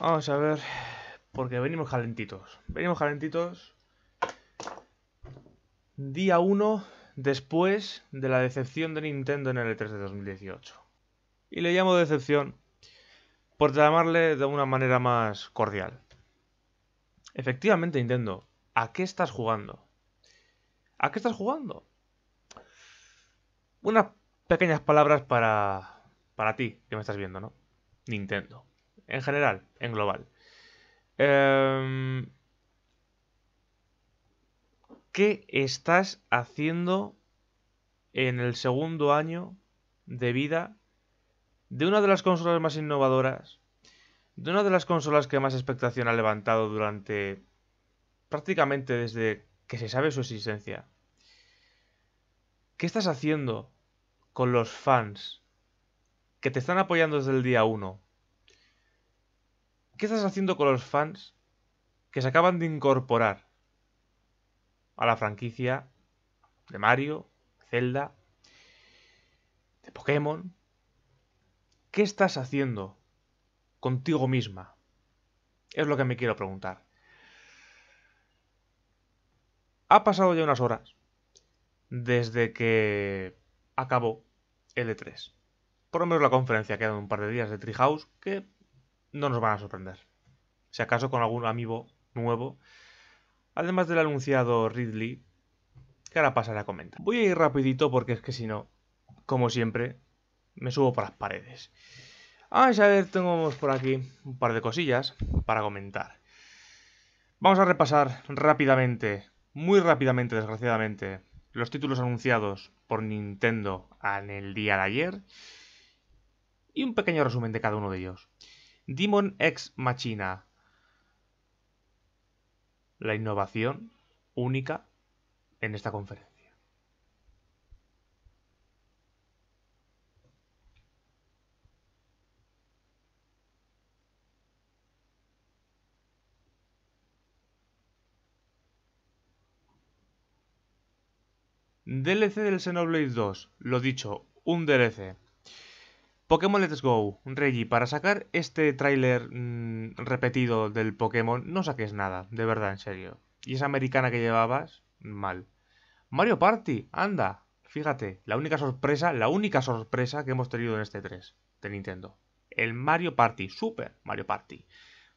Vamos a ver, porque venimos calentitos. Venimos calentitos. Día 1 después de la decepción de Nintendo en el E3 de 2018. Y le llamo decepción por llamarle de una manera más cordial. Efectivamente, Nintendo, ¿a qué estás jugando? ¿A qué estás jugando? Unas pequeñas palabras para, para ti, que me estás viendo, ¿no? Nintendo en general, en global. Em, ¿Qué estás haciendo en el segundo año de vida de una de las consolas más innovadoras, de una de las consolas que más expectación ha levantado durante prácticamente desde que se sabe su existencia? ¿Qué estás haciendo con los fans que te están apoyando desde el día 1? ¿Qué estás haciendo con los fans que se acaban de incorporar a la franquicia de Mario, Zelda, de Pokémon? ¿Qué estás haciendo contigo misma? Es lo que me quiero preguntar. Ha pasado ya unas horas desde que acabó L3. E Por lo menos la conferencia, en un par de días de Treehouse, que no nos van a sorprender. Si acaso con algún amigo nuevo. Además del anunciado Ridley, que ahora pasaré a comentar. Voy a ir rapidito porque es que si no, como siempre, me subo por las paredes. Vamos ah, a ver, tengo por aquí un par de cosillas para comentar. Vamos a repasar rápidamente, muy rápidamente, desgraciadamente, los títulos anunciados por Nintendo en el día de ayer y un pequeño resumen de cada uno de ellos. Dimon Ex Machina. La innovación única en esta conferencia. DLC del Xenoblade 2, lo dicho, un DLC. Pokémon Let's Go, Reggie, para sacar este tráiler mm, repetido del Pokémon, no saques nada, de verdad, en serio. Y esa americana que llevabas, mal. Mario Party, anda, fíjate, la única sorpresa, la única sorpresa que hemos tenido en este 3 de Nintendo. El Mario Party, Super Mario Party.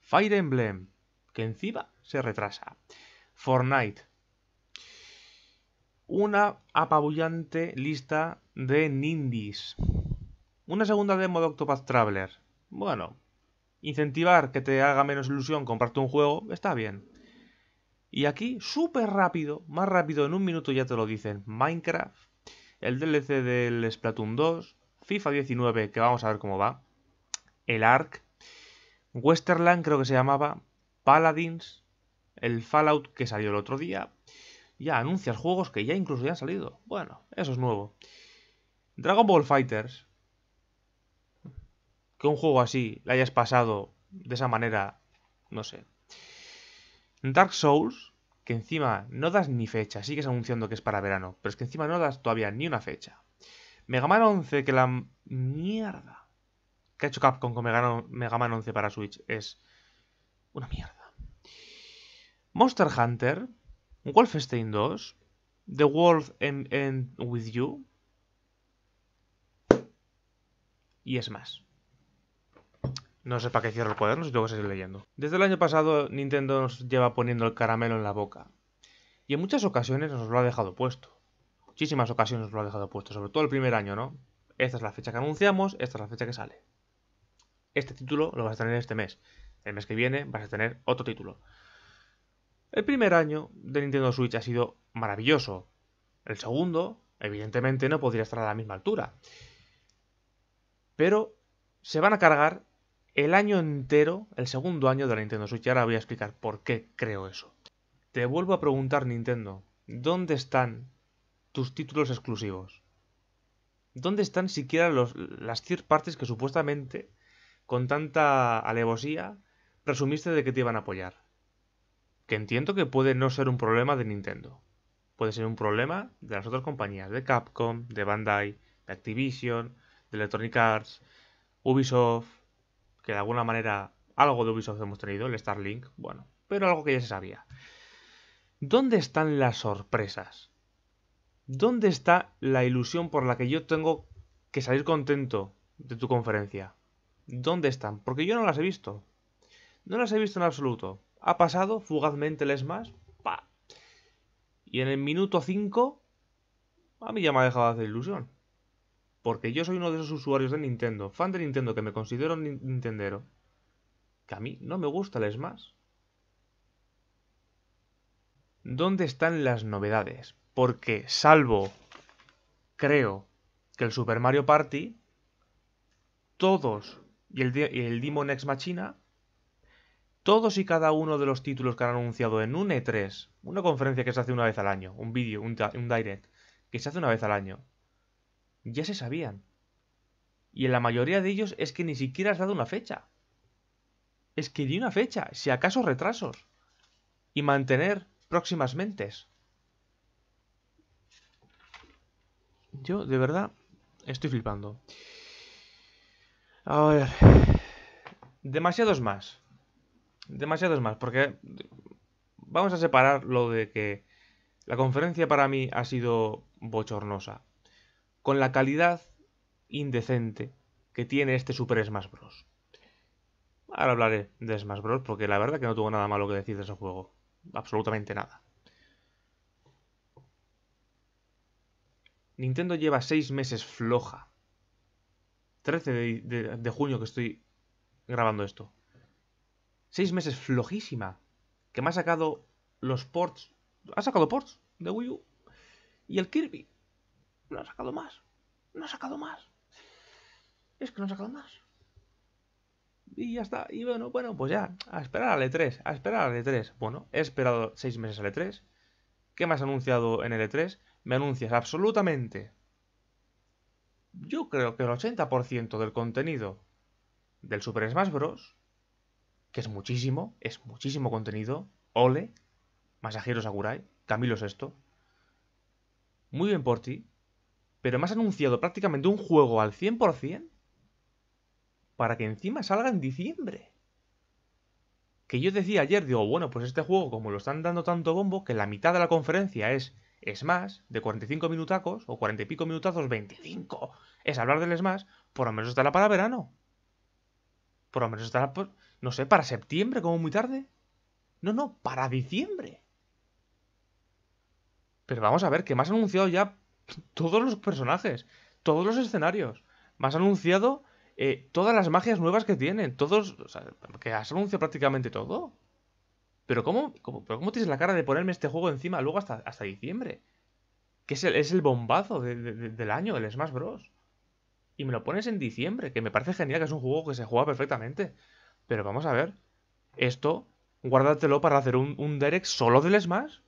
Fire Emblem, que encima se retrasa. Fortnite. Una apabullante lista de Nindis. Una segunda demo de Octopath Traveler. Bueno, incentivar que te haga menos ilusión comprarte un juego está bien. Y aquí, súper rápido, más rápido, en un minuto ya te lo dicen, Minecraft, el DLC del Splatoon 2, FIFA 19, que vamos a ver cómo va, el Ark, Westerland creo que se llamaba, Paladins, el Fallout que salió el otro día, ya anuncias juegos que ya incluso ya han salido. Bueno, eso es nuevo. Dragon Ball Fighters, que un juego así le hayas pasado de esa manera, no sé. Dark Souls, que encima no das ni fecha, sigues anunciando que es para verano, pero es que encima no das todavía ni una fecha. Mega Man 11, que la mierda que ha hecho Capcom con Mega Man 11 para Switch es una mierda. Monster Hunter, Wolfenstein 2, The Wolf With You y es más. No sé para qué cierro el cuaderno si tengo que seguir leyendo. Desde el año pasado, Nintendo nos lleva poniendo el caramelo en la boca. Y en muchas ocasiones nos lo ha dejado puesto. Muchísimas ocasiones nos lo ha dejado puesto, sobre todo el primer año, ¿no? Esta es la fecha que anunciamos, esta es la fecha que sale. Este título lo vas a tener este mes. El mes que viene vas a tener otro título. El primer año de Nintendo Switch ha sido maravilloso. El segundo, evidentemente, no podría estar a la misma altura. Pero se van a cargar el año entero, el segundo año de la Nintendo Switch. Y ahora voy a explicar por qué creo eso. Te vuelvo a preguntar, Nintendo, ¿dónde están tus títulos exclusivos? ¿Dónde están siquiera los, las third parties que supuestamente, con tanta alevosía, presumiste de que te iban a apoyar? Que entiendo que puede no ser un problema de Nintendo. Puede ser un problema de las otras compañías, de Capcom, de Bandai, de Activision, de Electronic Arts, Ubisoft, que de alguna manera algo de Ubisoft hemos tenido, el Starlink, bueno, pero algo que ya se sabía. ¿Dónde están las sorpresas? ¿Dónde está la ilusión por la que yo tengo que salir contento de tu conferencia? ¿Dónde están? Porque yo no las he visto. No las he visto en absoluto. Ha pasado fugazmente el más ¡pa! Y en el minuto 5 a mí ya me ha dejado de hacer ilusión. Porque yo soy uno de esos usuarios de Nintendo, fan de Nintendo, que me considero un Nintendero. Que a mí no me gusta el más. ¿Dónde están las novedades? Porque, salvo, creo, que el Super Mario Party, todos, y el, el Demon X Machina, todos y cada uno de los títulos que han anunciado en un E3, una conferencia que se hace una vez al año, un vídeo, un direct, que se hace una vez al año, ya se sabían. Y en la mayoría de ellos es que ni siquiera has dado una fecha. Es que di una fecha, si acaso retrasos. Y mantener próximas mentes. Yo, de verdad, estoy flipando. A ver. Demasiados más. Demasiados más, porque vamos a separar lo de que la conferencia para mí ha sido bochornosa con la calidad indecente que tiene este Super Smash Bros. Ahora hablaré de Smash Bros. porque la verdad que no tuvo nada malo que decir de ese juego. Absolutamente nada. Nintendo lleva seis meses floja. 13 de, junio que estoy grabando esto. Seis meses flojísima. Que me ha sacado los ports. Ha sacado ports de Wii U. Y el Kirby. No ha sacado más. No ha sacado más. Es que no ha sacado más. Y ya está. Y bueno, bueno, pues ya. A esperar al E3. A esperar al E3. Bueno, he esperado seis meses al E3. ¿Qué más has anunciado en el E3? Me anuncias absolutamente. Yo creo que el 80% del contenido del Super Smash Bros. Que es muchísimo, es muchísimo contenido. Ole, Masajero Sakurai, Camilo esto. Muy bien por ti, pero me has anunciado prácticamente un juego al 100% para que encima salga en diciembre. Que yo decía ayer, digo, bueno, pues este juego, como lo están dando tanto bombo, que la mitad de la conferencia es Smash, de 45 minutacos, o 40 y pico minutazos, 25, es hablar del Smash, por lo menos estará para verano. Por lo menos estará, pues, no sé, para septiembre, como muy tarde. No, no, para diciembre. Pero vamos a ver, que me has anunciado ya todos los personajes, todos los escenarios. Me has anunciado eh, todas las magias nuevas que tienen, todos, que has anunciado prácticamente todo. Pero ¿cómo, pero tienes la cara de ponerme este juego encima luego hasta, hasta diciembre? Que es el, bombazo del año, el Smash Bros. Y me lo pones en diciembre, que me parece genial, que es un juego que se juega perfectamente. Pero vamos a ver, esto, guárdatelo para hacer un, un direct solo del Smash.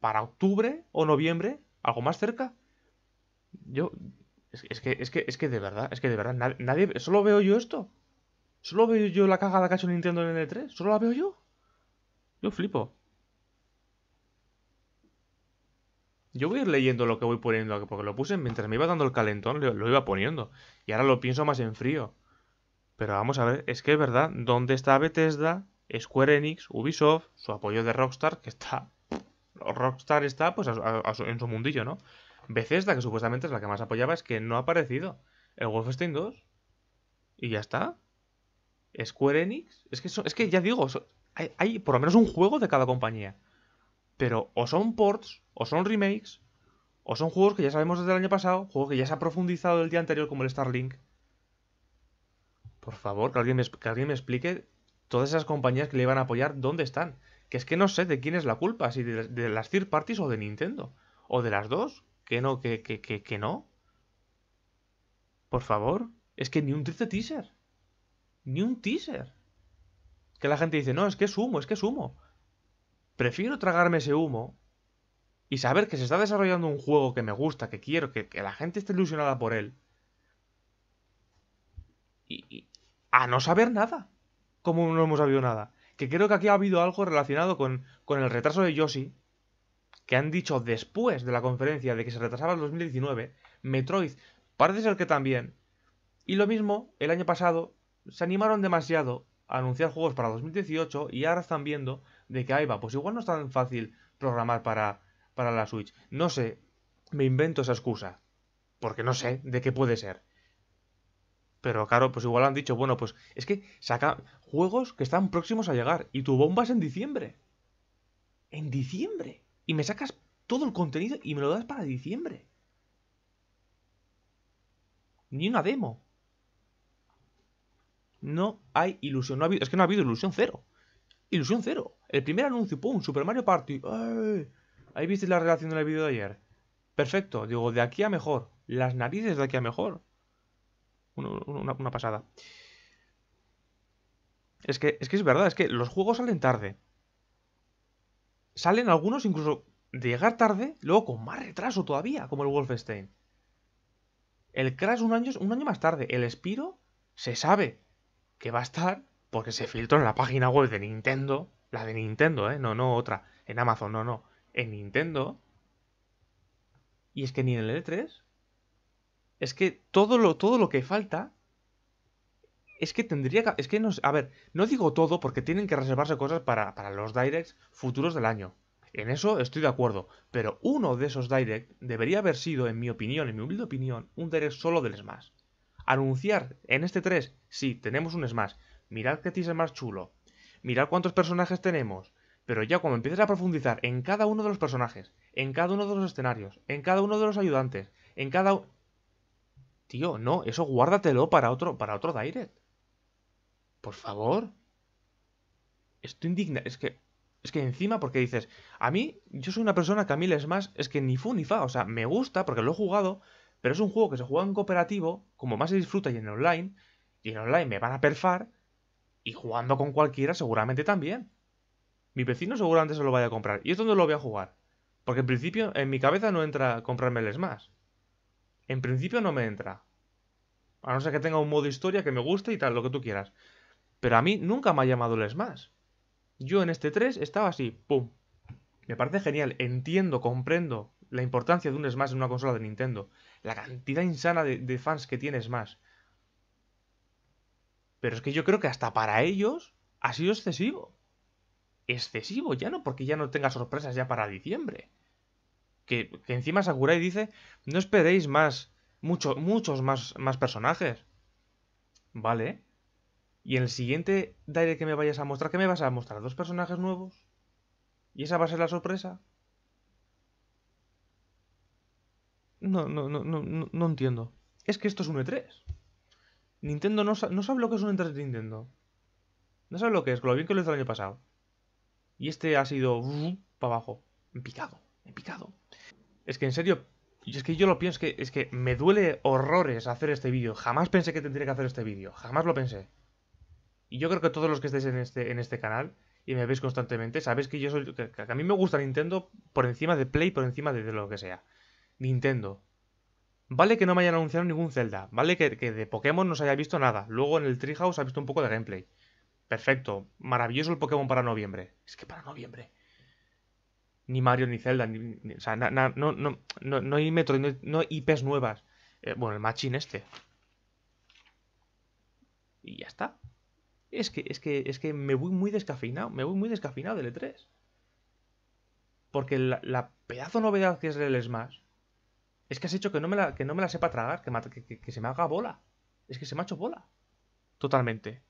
Para octubre o noviembre, ¿Algo más cerca? Yo. Es, que, es, que, es que de verdad, es que de verdad, nadie, Solo veo yo esto. Solo veo yo la cagada que ha hecho Nintendo en el 3 e Solo la veo yo. Yo flipo. Yo voy a ir leyendo lo que voy poniendo, porque lo puse mientras me iba dando el calentón, lo iba poniendo. Y ahora lo pienso más en frío. Pero vamos a ver, es que es verdad, ¿dónde está Bethesda, Square Enix, Ubisoft, su apoyo de Rockstar, que está Rockstar está pues en su mundillo, ¿no? Bethesda, que supuestamente es la que más apoyaba, es que no ha aparecido. El Wolfenstein 2. Y ya está. Square Enix. Es que, es que ya digo, hay, por lo menos un juego de cada compañía. Pero o son ports, o son remakes, o son juegos que ya sabemos desde el año pasado, juegos que ya se ha profundizado el día anterior, como el Starlink. Por favor, alguien que alguien me explique todas esas compañías que le iban a apoyar, ¿dónde están? que es que no sé de quién es la culpa, si de, las third parties o de Nintendo, o de las dos, que no, que, que, que, no. Por favor, es que ni un triste teaser, ni un teaser. Que la gente dice, no, es que es humo, es que es humo. Prefiero tragarme ese humo y saber que se está desarrollando un juego que me gusta, que quiero, que, la gente esté ilusionada por él. Y, y, a no saber nada. Como no hemos sabido nada que creo que aquí ha habido algo relacionado con, con el retraso de Yoshi, que han dicho después de la conferencia de que se retrasaba el 2019, Metroid parece ser que también. Y lo mismo, el año pasado se animaron demasiado a anunciar juegos para 2018 y ahora están viendo de que ahí va, pues igual no es tan fácil programar para, para la Switch. No sé, me invento esa excusa, porque no sé de qué puede ser. Pero claro, pues igual han dicho, bueno, pues es que saca juegos que están próximos a llegar y tu bomba es en diciembre. En diciembre. Y me sacas todo el contenido y me lo das para diciembre. Ni una demo. No hay ilusión. No habido, es que no ha habido ilusión cero. Ilusión cero. El primer anuncio, ¡pum! Super Mario Party. Ahí viste la relación del vídeo de ayer. Perfecto. Digo, de aquí a mejor. Las narices de aquí a mejor una, pasada. Es que, es que es verdad, es que los juegos salen tarde. Salen algunos incluso de llegar tarde, luego con más retraso todavía, como el Wolfenstein. El Crash un año, un año más tarde. El Spiro se sabe que va a estar porque se filtró en la página web de Nintendo. La de Nintendo, ¿eh? No, no otra. En Amazon, no, no. En Nintendo. Y es que ni en el E3 es que todo lo, todo lo que falta es que tendría que... Es que no A ver, no digo todo porque tienen que reservarse cosas para, los directs futuros del año. En eso estoy de acuerdo. Pero uno de esos directs debería haber sido, en mi opinión, en mi humilde opinión, un direct solo del Smash. Anunciar en este 3, sí, tenemos un Smash. Mirad qué teaser más chulo. Mirad cuántos personajes tenemos. Pero ya cuando empiezas a profundizar en cada uno de los personajes, en cada uno de los escenarios, en cada uno de los ayudantes, en cada... Tío, no, eso guárdatelo para otro, para otro direct. Por favor. Estoy indigna. Es que. Es que encima, porque dices, a mí, yo soy una persona que a mí les más, es que ni fu ni fa. O sea, me gusta porque lo he jugado, pero es un juego que se juega en cooperativo, como más se disfruta y en online. Y en online me van a perfar. Y jugando con cualquiera, seguramente también. Mi vecino seguramente se lo vaya a comprar. ¿Y es donde lo voy a jugar? Porque en principio, en mi cabeza no entra comprarme el Smash. En principio no me entra. A no ser que tenga un modo historia que me guste y tal, lo que tú quieras. Pero a mí nunca me ha llamado el Smash. Yo en este 3 estaba así, ¡pum! Me parece genial, entiendo, comprendo la importancia de un Smash en una consola de Nintendo. La cantidad insana de, fans que tiene Smash. Pero es que yo creo que hasta para ellos ha sido excesivo. Excesivo, ya no porque ya no tenga sorpresas ya para diciembre. Que, encima Sakurai dice, no esperéis más, muchos muchos más, más personajes. Vale. Y en el siguiente Direct que me vayas a mostrar, ¿qué me vas a mostrar? ¿Dos personajes nuevos? ¿Y esa va a ser la sorpresa? No, no, no, no, no entiendo. Es que esto es un E3. Nintendo no, no sabe lo que es un E3 de Nintendo. No sabe lo que es, con lo bien que lo hizo el año pasado. Y este ha sido para abajo, en picado, en picado. Es que en serio, es que yo lo pienso, que, es que me duele horrores hacer este vídeo. Jamás pensé que tendría que hacer este vídeo, jamás lo pensé. Y yo creo que todos los que estéis en este, en este canal y me veis constantemente, sabéis que yo soy, que, a mí me gusta Nintendo por encima de Play, por encima de, lo que sea. Nintendo. Vale que no me hayan anunciado ningún Zelda, vale que, que de Pokémon no se haya visto nada. Luego en el Treehouse ha visto un poco de gameplay. Perfecto, maravilloso el Pokémon para noviembre. Es que para noviembre ni Mario, ni Zelda, ni, o sea, no, no, no, no, hay Metro, no, IPs nuevas. Eh, bueno, el Machine este. Y ya está. Es que, es que, es que me voy muy descafinado me voy muy descafeinado del E3. Porque la, pedazo novedad que es el Smash es que has hecho que no me la, que no me la sepa tragar, que, que, que se me haga bola. Es que se me ha hecho bola. Totalmente.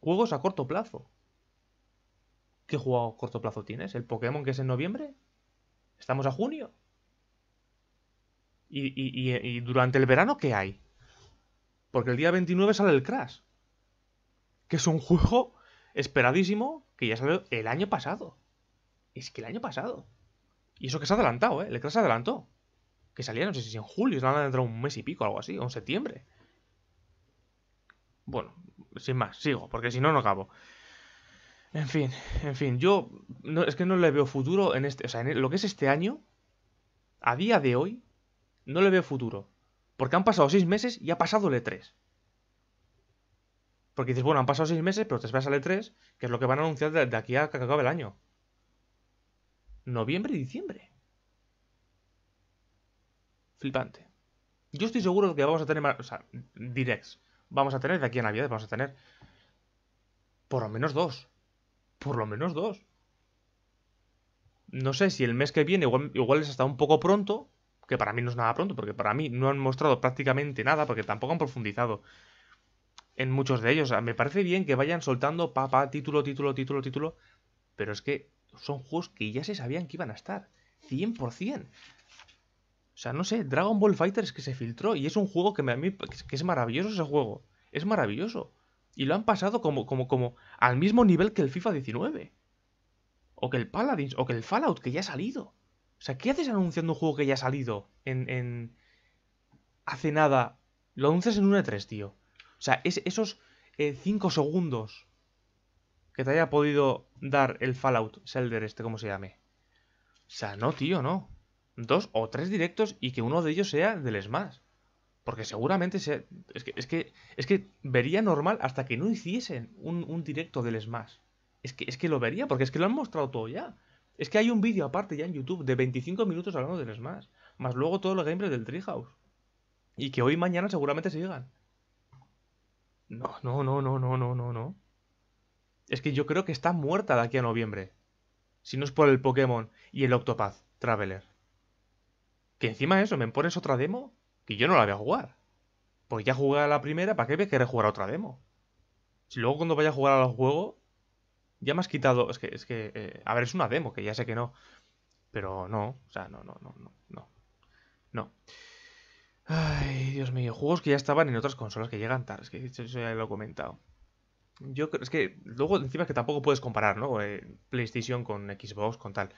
Juegos a corto plazo. ¿Qué juego a corto plazo tienes? ¿El Pokémon que es en noviembre? ¿Estamos a junio? ¿Y, durante el verano qué hay? Porque el día 29 sale el Crash. Que es un juego esperadísimo que ya salió el año pasado. Es que el año pasado. Y eso que se ha adelantado, ¿eh? El Crash se adelantó. Que salía, no sé si en julio, se han un mes y pico, algo así, o en septiembre. Bueno, sin más, sigo, porque si no, no acabo. En fin, en fin, yo no, es que no le veo futuro en este, o sea, en lo que es este año, a día de hoy, no le veo futuro. Porque han pasado seis meses y ha pasado el E3. Porque dices, bueno, han pasado seis meses, pero te esperas al E3, que es lo que van a anunciar de, aquí a que acabe el año. Noviembre y diciembre. Flipante. Yo estoy seguro de que vamos a tener o sea, directs. Vamos a tener de aquí a Navidad, vamos a tener por lo menos dos. Por lo menos dos. No sé si el mes que viene, igual, es hasta un poco pronto, que para mí no es nada pronto, porque para mí no han mostrado prácticamente nada, porque tampoco han profundizado en muchos de ellos. me parece bien que vayan soltando papa título, título, título, título, pero es que son juegos que ya se sabían que iban a estar, 100%. O sea, no sé, Dragon Ball Fighters que se filtró y es un juego que a mí que es maravilloso ese juego. Es maravilloso. Y lo han pasado como, como, como al mismo nivel que el FIFA 19. O que el Paladins, o que el Fallout, que ya ha salido. O sea, ¿qué haces anunciando un juego que ya ha salido en, en... hace nada? Lo anuncias en un E3, tío. O sea, esos 5 eh, segundos que te haya podido dar el Fallout Shelter, este como se llame. O sea, no, tío, no. Dos o tres directos y que uno de ellos sea del Smash. Porque seguramente se, es, que, es, que, vería normal hasta que no hiciesen un, directo del Smash. Es que, es que lo vería, porque es que lo han mostrado todo ya. Es que hay un vídeo aparte ya en YouTube de 25 minutos hablando del Smash. Más luego todo los gameplay del Treehouse. Y que hoy y mañana seguramente sigan. No, no, no, no, no, no, no, no. Es que yo creo que está muerta de aquí a noviembre. Si no es por el Pokémon y el Octopath Traveler. Que encima de eso, ¿me pones otra demo? que yo no la voy a jugar. Pues ya jugué a la primera, ¿para qué voy a querer jugar a otra demo? Si luego cuando vaya a jugar al juego, ya me has quitado. Es que, es que. Eh, a ver, es una demo, que ya sé que no. Pero no, o sea, no, no, no, no, no. No. Ay, Dios mío, juegos que ya estaban en otras consolas que llegan tarde. Es que eso ya lo he comentado. Yo creo, es que luego encima que tampoco puedes comparar, ¿no? Eh, PlayStation con Xbox, con tal.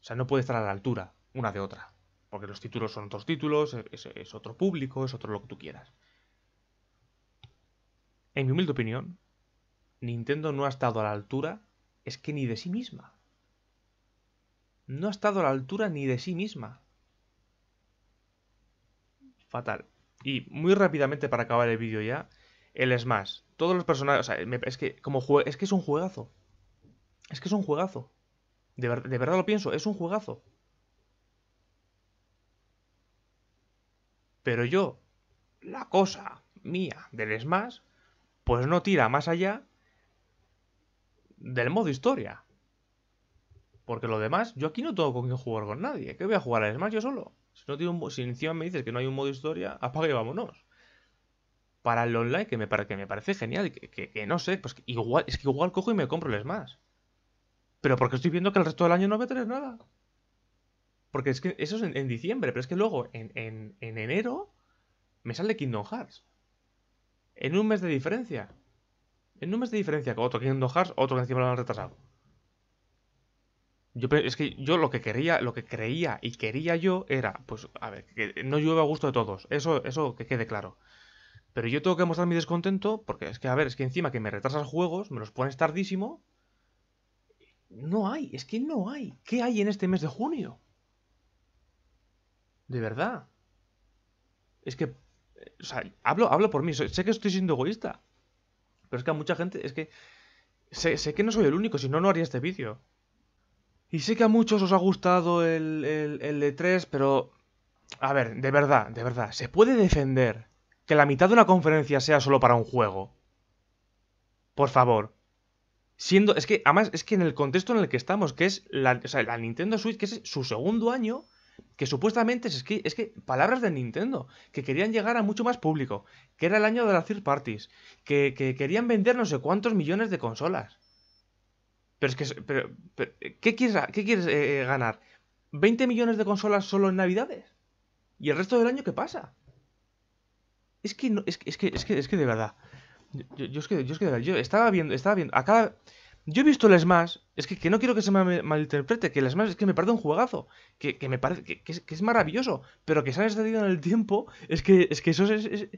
O sea, no puede estar a la altura una de otra. Porque los títulos son otros títulos, e-, es, otro público, es otro lo que tú quieras. En mi humilde opinión, Nintendo no ha estado a la altura, es que ni de sí misma. No ha estado a la altura ni de sí misma. Fatal. Y muy rápidamente para acabar el vídeo ya, el Smash. Todos los personajes, o sea, es que como es que es un juegazo. Es que es un juegazo. de verdad lo pienso, es un juegazo. Pero yo, la cosa mía del Smash, pues no tira más allá del modo historia. Porque lo demás, yo aquí no tengo con quién jugar con nadie. ¿Qué voy a jugar al Smash yo solo? Si, no tiene si encima me dices que no hay un modo historia, apaga y vámonos. Para el online, que me, que me parece genial, que, no sé, pues igual, es que igual cojo y me compro el Smash. Pero porque estoy viendo que el resto del año no me a nada. Porque es que eso es en, diciembre, pero es que luego en, enero me sale Kingdom Hearts. En un mes de diferencia. En un mes de diferencia con otro Kingdom Hearts, otro que encima lo han retrasado. Yo, es que yo lo que quería, lo que creía y quería yo era, pues, a ver, que no llueve a gusto de todos. Eso, eso que quede claro. Pero yo tengo que mostrar mi descontento porque es que, a ver, es que encima que me retrasas juegos, me los pones tardísimo. No hay, es que no hay. ¿Qué hay en este mes de junio? De verdad. Es que, o sea, hablo, hablo por mí, sé que estoy siendo egoísta. Pero es que a mucha gente, es que sé, que no soy el único, si no, no haría este vídeo. Y sé que a muchos os ha gustado el, el, E3, pero... A ver, de verdad, de verdad, ¿se puede defender que la mitad de una conferencia sea solo para un juego? Por favor. Siendo, es que, además, es que en el contexto en el que estamos, que es la, o sea, la Nintendo Switch, que es su segundo año, que supuestamente es que, es que palabras de Nintendo, que querían llegar a mucho más público, que era el año de las third parties, que, querían vender no sé cuántos millones de consolas. Pero es que, pero, ¿qué quieres, qué quieres eh, eh, ganar? ¿20 millones de consolas solo en Navidades? ¿Y el resto del año qué pasa? Es que, no, es, que, es, que, es, que, es que de verdad. Yo, es que, yo es que Yo estaba viendo, estaba viendo. A cada, yo he visto el Smash, es que, no quiero que se me malinterprete, que el Smash es que me parece un juegazo, que, me parece que, es, maravilloso, pero que se han extendido en el tiempo, es que, es que eso es,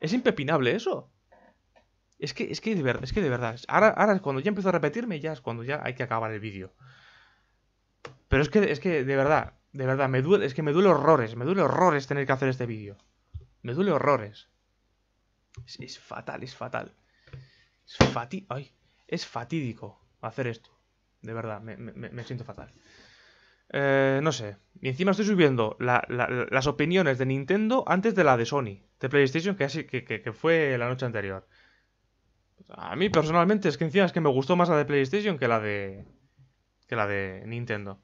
es, impepinable, eso. Es que, es que de verdad, es que de verdad. Ahora, ahora cuando ya empiezo a repetirme, ya es cuando ya hay que acabar el vídeo. Pero es que, es que, de verdad, de verdad, me duele, es que me duele horrores, me duele horrores tener que hacer este vídeo. Me duele horrores. Es, fatal, es fatal. Es fati... Ay. Es fatídico hacer esto. De verdad, me, siento fatal. Eh, no sé. Y encima estoy subiendo las opiniones de Nintendo antes de la de Sony, de PlayStation, que, que, que, fue la noche anterior. A mí personalmente es que encima es que me gustó más la de PlayStation que la de que la de Nintendo.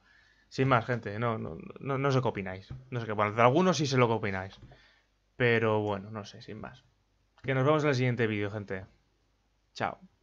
Sin más, gente, no, no, no, no sé qué opináis. No sé qué, bueno, de algunos sí sé lo que opináis. Pero bueno, no sé, sin más. Que nos vemos en el siguiente vídeo, gente. Chao.